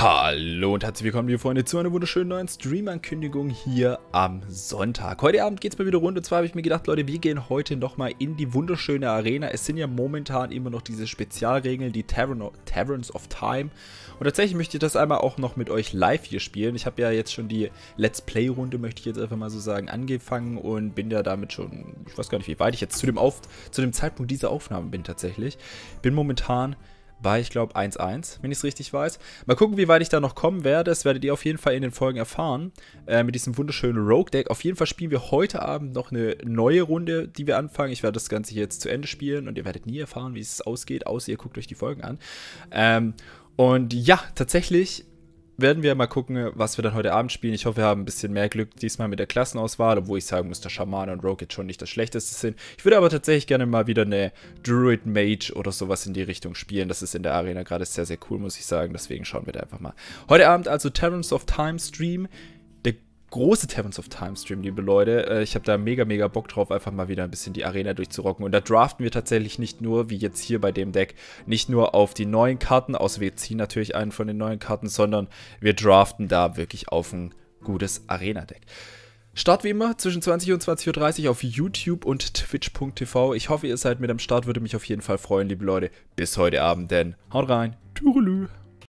Hallo und herzlich willkommen, liebe Freunde, zu einer wunderschönen neuen Stream-Ankündigung hier am Sonntag. Heute Abend geht es mal wieder rund und zwar habe ich mir gedacht, Leute, wir gehen heute nochmal in die wunderschöne Arena. Es sind ja momentan immer noch diese Spezialregeln, die Tavern Taverns of Time. Und tatsächlich möchte ich das einmal auch noch mit euch live hier spielen. Ich habe ja jetzt schon die Let's Play-Runde, möchte ich jetzt einfach mal so sagen, angefangen und bin ja damit schon, ich weiß gar nicht, wie weit ich jetzt zu dem, Auf zu dem Zeitpunkt dieser Aufnahme bin tatsächlich. Bin momentan bei, ich glaube, 1-1, wenn ich es richtig weiß. Mal gucken, wie weit ich da noch kommen werde. Das werdet ihr auf jeden Fall in den Folgen erfahren. Äh, mit diesem wunderschönen Rogue-Deck. Auf jeden Fall spielen wir heute Abend noch eine neue Runde, die wir anfangen. Ich werde das Ganze jetzt zu Ende spielen und ihr werdet nie erfahren, wie es ausgeht, außer ihr guckt euch die Folgen an. Ähm, und ja, tatsächlich werden wir mal gucken, was wir dann heute Abend spielen. Ich hoffe, wir haben ein bisschen mehr Glück diesmal mit der Klassenauswahl, obwohl ich sagen muss, der Schamane und Rogue jetzt schon nicht das Schlechteste sind. Ich würde aber tatsächlich gerne mal wieder eine Druid Mage oder sowas in die Richtung spielen. Das ist in der Arena gerade sehr, sehr cool, muss ich sagen. Deswegen schauen wir da einfach mal. Heute Abend also Terrence of Time Stream große Taverns of Time Stream, liebe Leute. Äh, ich habe da mega, mega Bock drauf, einfach mal wieder ein bisschen die Arena durchzurocken. Und da draften wir tatsächlich nicht nur, wie jetzt hier bei dem Deck, nicht nur auf die neuen Karten, außer wir ziehen natürlich einen von den neuen Karten, sondern wir draften da wirklich auf ein gutes Arena-Deck. Start wie immer zwischen 20 und 20.30 Uhr auf YouTube und twitch.tv. Ich hoffe, ihr seid mit am Start, würde mich auf jeden Fall freuen, liebe Leute. Bis heute Abend, denn haut rein. Tschüss.